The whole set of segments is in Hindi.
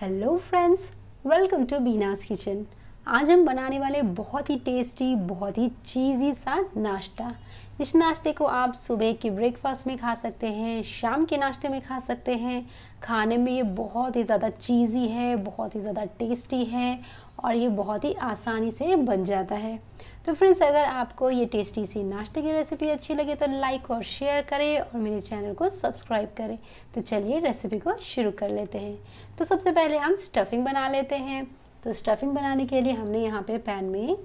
हेलो फ्रेंड्स वेलकम टू बीनास किचन आज हम बनाने वाले बहुत ही टेस्टी बहुत ही चीज़ी सा नाश्ता इस नाश्ते को आप सुबह के ब्रेकफास्ट में खा सकते हैं शाम के नाश्ते में खा सकते हैं खाने में ये बहुत ही ज़्यादा चीज़ी है बहुत ही ज़्यादा टेस्टी है और ये बहुत ही आसानी से बन जाता है तो फ्रेंड्स अगर आपको ये टेस्टी सी नाश्ते की रेसिपी अच्छी लगे तो लाइक और शेयर करें और मेरे चैनल को सब्सक्राइब करें तो चलिए रेसिपी को शुरू कर लेते हैं तो सबसे पहले हम स्टफिंग बना लेते हैं तो स्टफिंग बनाने के लिए हमने यहाँ पर पैन में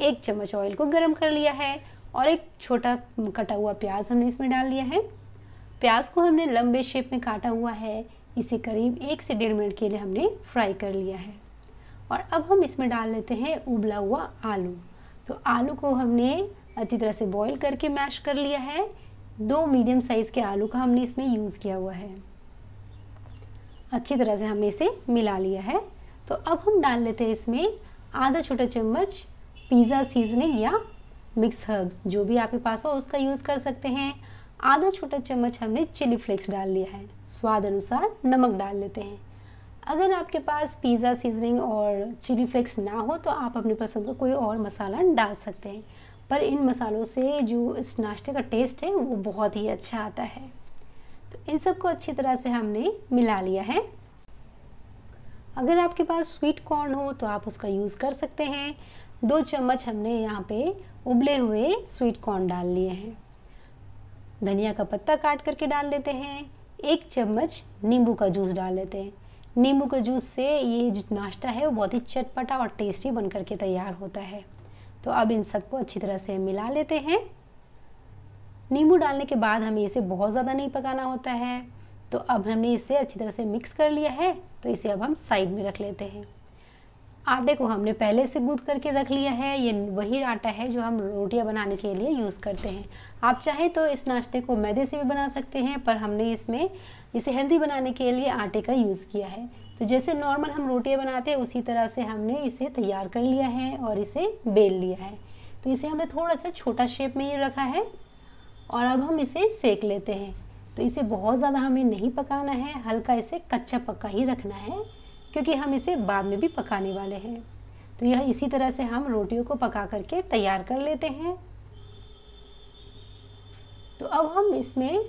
एक चम्मच ऑयल को गर्म कर लिया है और एक छोटा कटा हुआ प्याज हमने इसमें डाल लिया है प्याज को हमने लंबे शेप में काटा हुआ है इसे करीब एक से डेढ़ मिनट के लिए हमने फ्राई कर लिया है और अब हम इसमें डाल लेते हैं उबला हुआ आलू तो आलू को हमने अच्छी तरह से बॉईल करके मैश कर लिया है दो मीडियम साइज़ के आलू का हमने इसमें यूज़ किया हुआ है अच्छी तरह से हमने इसे मिला लिया है तो अब हम डाल लेते हैं इसमें आधा छोटा चम्मच पिज़्ज़ा सीजनिंग या मिक्स हर्ब्स जो भी आपके पास हो उसका यूज़ कर सकते हैं आधा छोटा चम्मच हमने चिली फ्लेक्स डाल लिया है स्वाद अनुसार नमक डाल लेते हैं अगर आपके पास पिज़्ज़ा सीजनिंग और चिली फ्लेक्स ना हो तो आप अपनी पसंद का कोई और मसाला डाल सकते हैं पर इन मसालों से जो इस नाश्ते का टेस्ट है वो बहुत ही अच्छा आता है तो इन सबको अच्छी तरह से हमने मिला लिया है अगर आपके पास स्वीट कॉर्न हो तो आप उसका यूज़ कर सकते हैं दो चम्मच हमने यहाँ पे उबले हुए स्वीट कॉर्न डाल लिए हैं धनिया का पत्ता काट करके डाल लेते हैं एक चम्मच नींबू का जूस डाल लेते हैं नींबू के जूस से ये जो नाश्ता है वो बहुत ही चटपटा और टेस्टी बन करके तैयार होता है तो अब इन सबको अच्छी तरह से मिला लेते हैं नींबू डालने के बाद हमें इसे बहुत ज़्यादा नहीं पकाना होता है तो अब हमने इसे अच्छी तरह से मिक्स कर लिया है तो इसे अब हम साइड में रख लेते हैं आटे को हमने पहले से गूद करके रख लिया है ये वही आटा है जो हम रोटियां बनाने के लिए यूज़ करते हैं आप चाहे तो इस नाश्ते को मैदे से भी बना सकते हैं पर हमने इसमें इसे हेल्दी बनाने के लिए आटे का यूज़ किया है तो जैसे नॉर्मल हम रोटियां बनाते हैं उसी तरह से हमने इसे तैयार कर लिया है और इसे बेल लिया है तो इसे हमने थोड़ा सा छोटा शेप में ही रखा है और अब हम इसे सेक लेते हैं तो इसे बहुत ज़्यादा हमें नहीं पकाना है हल्का इसे कच्चा पक्का ही रखना है क्योंकि हम इसे बाद में भी पकाने वाले हैं तो यह इसी तरह से हम रोटियों को पका करके तैयार कर लेते हैं तो अब हम इसमें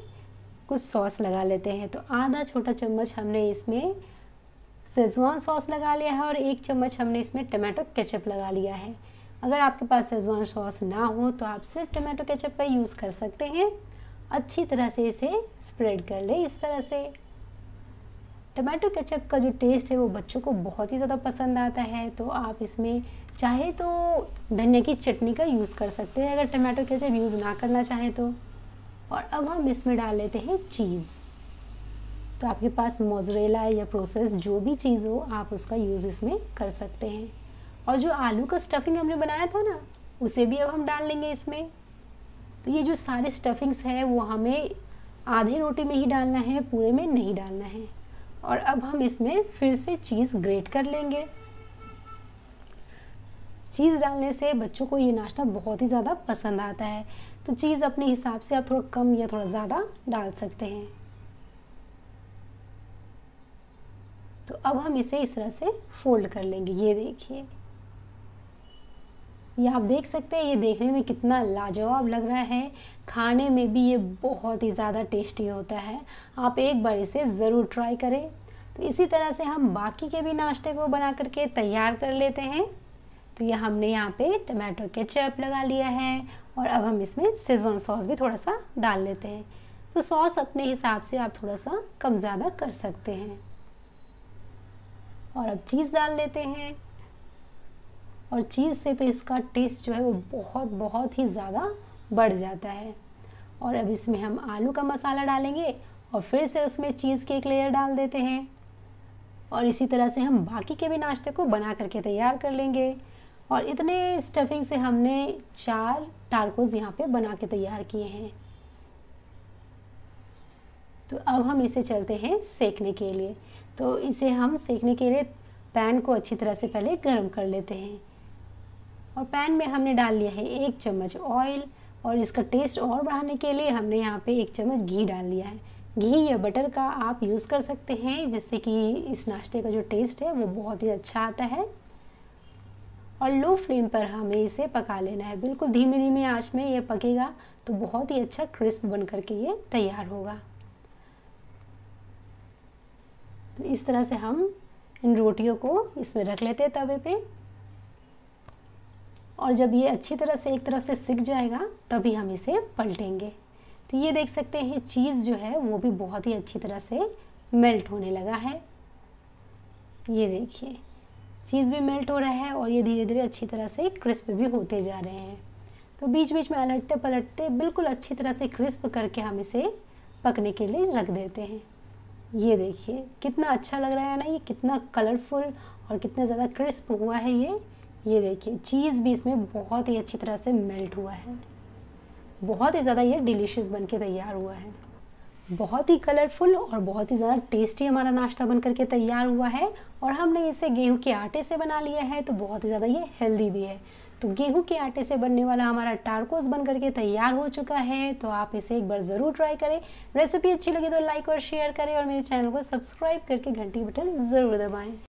कुछ सॉस लगा लेते हैं तो आधा छोटा चम्मच हमने इसमें सेजवान सॉस लगा लिया है और एक चम्मच हमने इसमें टमाटो केचप लगा लिया है अगर आपके पास सेजवान सॉस ना हो तो आप सिर्फ टमाटो केचप का यूज़ कर सकते हैं अच्छी तरह से इसे स्प्रेड कर ले इस तरह से टमाटो केचप का जो टेस्ट है वो बच्चों को बहुत ही ज़्यादा पसंद आता है तो आप इसमें चाहे तो धनिया की चटनी का यूज़ कर सकते हैं अगर टमाटो केचप यूज़ ना करना चाहें तो और अब हम इसमें डाल लेते हैं चीज़ तो आपके पास मोजरेला या प्रोसेस जो भी चीज़ हो आप उसका यूज़ इसमें कर सकते हैं और जो आलू का स्टफिंग हमने बनाया था ना उसे भी अब हम डाल लेंगे इसमें तो ये जो सारे स्टफिंग्स है वो हमें आधे रोटी में ही डालना है पूरे में नहीं डालना है और अब हम इसमें फिर से चीज़ ग्रेट कर लेंगे चीज़ डालने से बच्चों को ये नाश्ता बहुत ही ज़्यादा पसंद आता है तो चीज़ अपने हिसाब से आप थोड़ा कम या थोड़ा ज़्यादा डाल सकते हैं तो अब हम इसे इस तरह से फोल्ड कर लेंगे ये देखिए ये आप देख सकते हैं ये देखने में कितना लाजवाब लग रहा है खाने में भी ये बहुत ही ज़्यादा टेस्टी होता है आप एक बार इसे ज़रूर ट्राई करें तो इसी तरह से हम बाकी के भी नाश्ते को बना करके तैयार कर लेते हैं तो ये हमने यहाँ पे टमाटो केचप लगा लिया है और अब हम इसमें सेजवान सॉस भी थोड़ा सा डाल लेते हैं तो सॉस अपने हिसाब से आप थोड़ा सा कम ज़्यादा कर सकते हैं और अब चीज़ डाल लेते हैं और चीज़ से तो इसका टेस्ट जो है वो बहुत बहुत ही ज़्यादा बढ़ जाता है और अब इसमें हम आलू का मसाला डालेंगे और फिर से उसमें चीज़ की एक लेयर डाल देते हैं और इसी तरह से हम बाकी के भी नाश्ते को बना करके तैयार कर लेंगे और इतने स्टफिंग से हमने चार टारकोज यहाँ पे बना के तैयार किए हैं तो अब हम इसे चलते हैं सेकने के लिए तो इसे हम सेकने के लिए पैन को अच्छी तरह से पहले गर्म कर लेते हैं और पैन में हमने डाल लिया है एक चम्मच ऑयल और इसका टेस्ट और बढ़ाने के लिए हमने यहाँ पे एक चम्मच घी डाल लिया है घी या बटर का आप यूज़ कर सकते हैं जिससे कि इस नाश्ते का जो टेस्ट है वो बहुत ही अच्छा आता है और लो फ्लेम पर हमें इसे पका लेना है बिल्कुल धीमे धीमे आँच में ये पकेगा तो बहुत ही अच्छा क्रिस्प बन करके ये तैयार होगा तो इस तरह से हम इन रोटियों को इसमें रख लेते हैं तवे पे और जब ये अच्छी तरह से एक तरफ से सीख जाएगा तभी हम इसे पलटेंगे तो ये देख सकते हैं चीज़ जो है वो भी बहुत ही अच्छी तरह से मेल्ट होने लगा है ये देखिए चीज़ भी मेल्ट हो रहा है और ये धीरे धीरे अच्छी तरह से क्रिस्प भी होते जा रहे हैं तो बीच बीच में अलटते पलटते बिल्कुल अच्छी तरह से क्रिस्प करके हम इसे पकने के लिए रख देते हैं ये देखिए कितना अच्छा लग रहा है ना ये कितना कलरफुल और कितना ज़्यादा क्रिस्प हुआ है ये ये देखिए चीज़ भी इसमें बहुत ही अच्छी तरह से मेल्ट हुआ है बहुत ही ज़्यादा ये डिलीशियस बन के तैयार हुआ है बहुत ही कलरफुल और बहुत ही ज़्यादा टेस्टी हमारा नाश्ता बन करके तैयार हुआ है और हमने इसे गेहूं के आटे से बना लिया है तो बहुत ही ज़्यादा ये हेल्दी भी है तो गेहूं के आटे से बनने वाला हमारा टारकोस बन करके तैयार हो चुका है तो आप इसे एक बार ज़रूर ट्राई करें रेसिपी अच्छी लगी तो लाइक और शेयर करें और मेरे चैनल को सब्सक्राइब करके घंटी बटन ज़रूर दबाएँ